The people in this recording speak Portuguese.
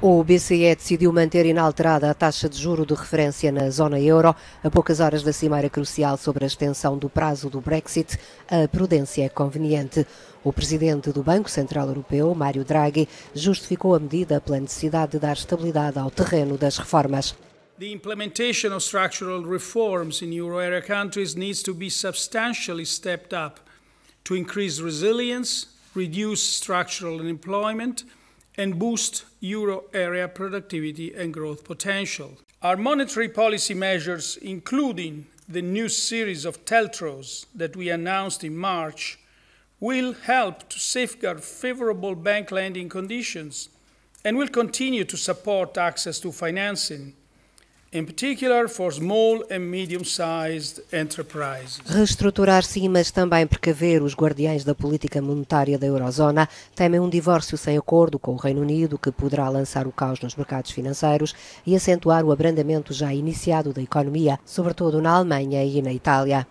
O BCE decidiu manter inalterada a taxa de juro de referência na zona euro. A poucas horas da cimeira crucial sobre a extensão do prazo do Brexit, a prudência é conveniente. O presidente do Banco Central Europeu, Mário Draghi, justificou a medida pela necessidade de dar estabilidade ao terreno das reformas. The implementation of structural reforms in euro area countries needs to be substantially stepped up to increase resilience, reduce structural unemployment. and boost euro area productivity and growth potential. Our monetary policy measures, including the new series of TELTROs that we announced in March, will help to safeguard favorable bank lending conditions and will continue to support access to financing in particular for small and medium-sized enterprises. Reestruturar sim, mas também precaver os guardiães da política monetária da eurozona temem um divórcio sem acordo com o Reino Unido que poderá lançar o caos nos mercados financeiros e acentuar o abrandamento já iniciado da economia, sobretudo na Alemanha e na Itália.